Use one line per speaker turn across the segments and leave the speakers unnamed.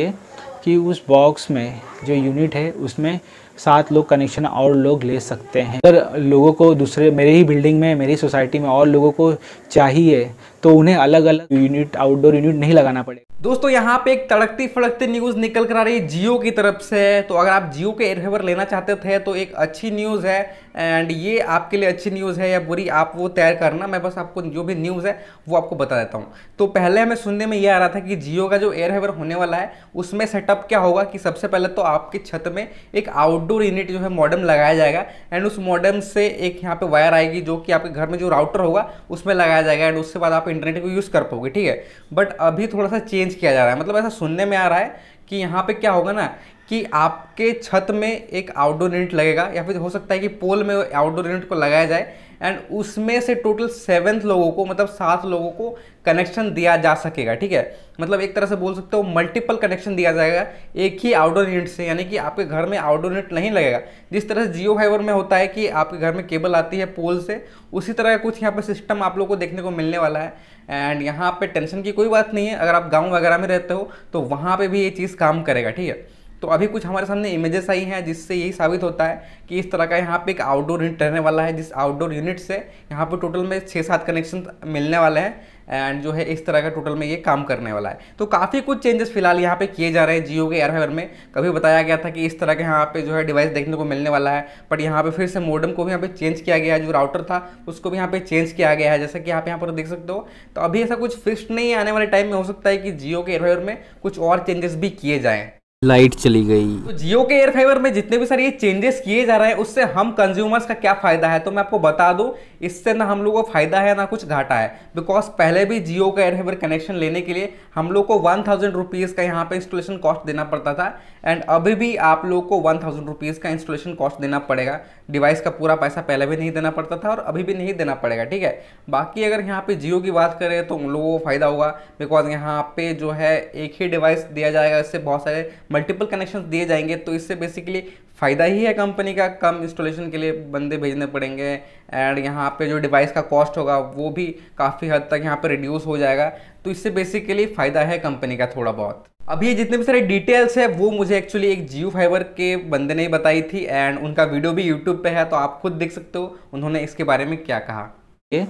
कि उस बॉक्स में जो यूनिट है उसमें सात लोग कनेक्शन और लोग ले सकते हैं अगर लोगों को दूसरे मेरे ही बिल्डिंग में मेरी सोसाइटी में और लोगों को चाहिए तो उन्हें अलग अलग यूनिट आउटडोर यूनिट नहीं लगाना पड़ेगा
दोस्तों यहाँ पे एक तड़कती फड़कती न्यूज़ निकल कर आ रही है जियो की तरफ से तो अगर आप जियो के एयरफेवर लेना चाहते थे तो एक अच्छी न्यूज़ है एंड ये आपके लिए अच्छी न्यूज़ है या बुरी आप वो तैयार करना मैं बस आपको जो भी न्यूज़ है वो आपको बता देता हूँ तो पहले हमें सुनने में ये आ रहा था कि जियो का जो एयर हेवर होने वाला है उसमें सेटअप क्या होगा कि सबसे पहले तो आपके छत में एक आउटडोर यूनिट जो है मॉडर्म लगाया जाएगा एंड उस मॉडर्म से एक यहाँ पर वायर आएगी जो कि आपके घर में जो राउटर होगा उसमें लगाया जाएगा एंड उसके बाद आप इंटरनेट को यूज़ कर पाओगे ठीक है बट अभी थोड़ा सा चेंज किया जा रहा है मतलब ऐसा सुनने में आ रहा है कि यहाँ पे क्या होगा ना कि आपके छत में एक आउटडोर यूनिट लगेगा या फिर हो सकता है कि पोल में आउटडोर यूनिट को लगाया जाए एंड उसमें से टोटल सेवन्थ लोगों को मतलब सात लोगों को कनेक्शन दिया जा सकेगा ठीक है मतलब एक तरह से बोल सकते हो मल्टीपल कनेक्शन दिया जाएगा एक ही आउटडोर यूनिट से यानी कि आपके घर में आउटडोर यूनिट नहीं लगेगा जिस तरह से जियो फाइवर में होता है कि आपके घर में केबल आती है पोल से उसी तरह का कुछ यहाँ पर सिस्टम आप लोग को देखने को मिलने वाला है एंड यहाँ पर टेंशन की कोई बात नहीं है अगर आप गाँव वगैरह में रहते हो तो वहाँ पर भी ये चीज़ काम करेगा ठीक है तो अभी कुछ हमारे सामने इमेजेस आई हैं जिससे यही साबित होता है कि इस तरह का यहाँ पे एक आउटडोर यूनिट रहने वाला है जिस आउटडोर यूनिट से यहाँ पे टोटल में छः सात कनेक्शन मिलने वाले हैं एंड जो है इस तरह का टोटल में ये काम करने वाला है तो काफ़ी कुछ चेंजेस फिलहाल यहाँ पे किए जा रहे हैं जियो के एयरफाइबर में कभी बताया गया था कि इस तरह के यहाँ पे जो है डिवाइस देखने को मिलने वाला है बट यहाँ पे फिर से मॉडम को भी यहाँ पे चेंज किया गया है जो राउटर था उसको भी यहाँ पे चेंज किया गया है जैसा कि आप यहाँ पर देख सकते हो तो अभी ऐसा कुछ फिक्स नहीं आने वाले टाइम में हो सकता है कि जियो के एयरफाइबर में कुछ और चेंजेस भी किए जाएँ लाइट चली गई तो जियो के एयर फाइबर में जितने भी सारे ये चेंजेस किए जा रहे हैं उससे हम कंज्यूमर्स का क्या फायदा है तो मैं आपको बता दूं इससे ना हम लोगों को फायदा है ना कुछ घाटा है बिकॉज पहले भी जियो का एयर फाइबर कनेक्शन लेने के लिए हम लोग को वन थाउजेंड रुपीज़ का यहाँ पे इंस्टॉलेशन कॉस्ट देना पड़ता था एंड अभी भी आप लोग को वन थाउजेंड रुपीज़ का इंस्टॉलेशन कॉस्ट देना पड़ेगा डिवाइस का पूरा पैसा पहले भी नहीं देना पड़ता था और अभी भी नहीं देना पड़ेगा ठीक है बाकी अगर यहाँ पे जियो की बात करें तो उन लोगों को फायदा होगा बिकॉज यहाँ पे जो है एक ही डिवाइस दिया जाएगा इससे बहुत सारे मल्टीपल कनेक्शन दिए जाएंगे तो इससे बेसिकली फ़ायदा ही है कंपनी का कम इंस्टॉलेशन के लिए बंदे भेजने पड़ेंगे एंड यहाँ पे जो डिवाइस का कॉस्ट होगा वो भी काफ़ी हद तक यहाँ पे रिड्यूस हो जाएगा तो इससे बेसिकली फ़ायदा है कंपनी का थोड़ा बहुत अभी ये जितने भी सारे डिटेल्स है वो मुझे एक्चुअली एक जियो फाइबर के बंदे ने बताई थी एंड उनका वीडियो भी यूट्यूब पर है तो आप खुद देख सकते हो उन्होंने इसके बारे में क्या कहा
चाहिए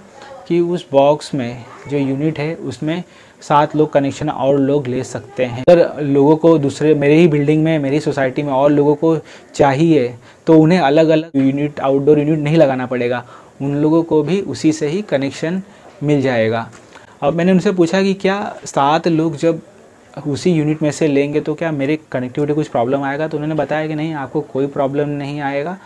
कि उस बॉक्स में जो यूनिट है उसमें सात लोग कनेक्शन और लोग ले सकते हैं अगर लोगों को दूसरे मेरे ही बिल्डिंग में मेरी सोसाइटी में और लोगों को चाहिए तो उन्हें अलग अलग यूनिट आउटडोर यूनिट नहीं लगाना पड़ेगा उन लोगों को भी उसी से ही कनेक्शन मिल जाएगा अब मैंने उनसे पूछा कि क्या सात लोग जब उसी यूनिट में से लेंगे तो क्या मेरे कनेक्टिविटी कुछ प्रॉब्लम आएगा तो उन्होंने बताया कि नहीं आपको कोई प्रॉब्लम नहीं आएगा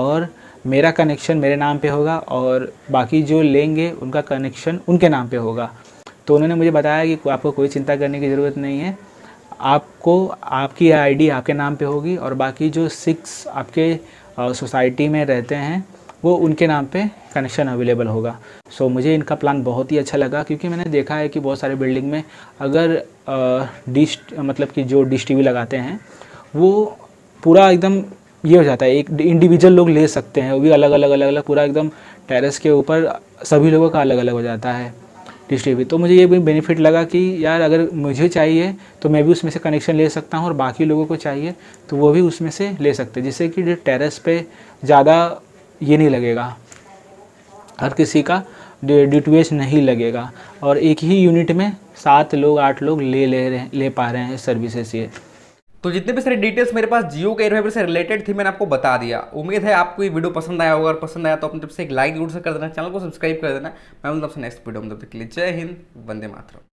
और मेरा कनेक्शन मेरे नाम पे होगा और बाकी जो लेंगे उनका कनेक्शन उनके नाम पे होगा तो उन्होंने मुझे बताया कि आपको कोई चिंता करने की ज़रूरत नहीं है आपको आपकी आईडी आपके नाम पे होगी और बाकी जो सिक्स आपके सोसाइटी में रहते हैं वो उनके नाम पे कनेक्शन अवेलेबल होगा सो so, मुझे इनका प्लान बहुत ही अच्छा लगा क्योंकि मैंने देखा है कि बहुत सारे बिल्डिंग में अगर डिश मतलब कि जो डिश टीवी लगाते हैं वो पूरा एकदम ये हो जाता है एक इंडिविजुअल लोग ले सकते हैं वो भी अलग अलग अलग अलग पूरा एकदम टेरेस के ऊपर सभी लोगों का अलग अलग हो जाता है डिश तो मुझे ये भी बेनिफिट लगा कि यार अगर मुझे चाहिए तो मैं भी उसमें से कनेक्शन ले सकता हूँ और बाकी लोगों को चाहिए तो वो भी उसमें से ले सकते हैं जिससे कि टेरेस पे ज़्यादा ये नहीं लगेगा हर किसी का ड्यूटवेज नहीं लगेगा और एक ही यूनिट में सात लोग आठ लोग ले ले रहे ले पा रहे हैं सर्विसेज ये
तो जितने भी सारी डिटेल्स मेरे पास जियो के एयरफाइबर से रिलेटेड थी मैंने आपको बता दिया उम्मीद है आपको ये वीडियो पसंद आया होगा और पसंद आया तो अपने तरफ से एक लाइक जरूर से कर देना चैनल को सब्सक्राइब कर देना मैं मतलब नेक्स्ट वीडियो में तब तक के लिए जय हिंद वंदे मातरम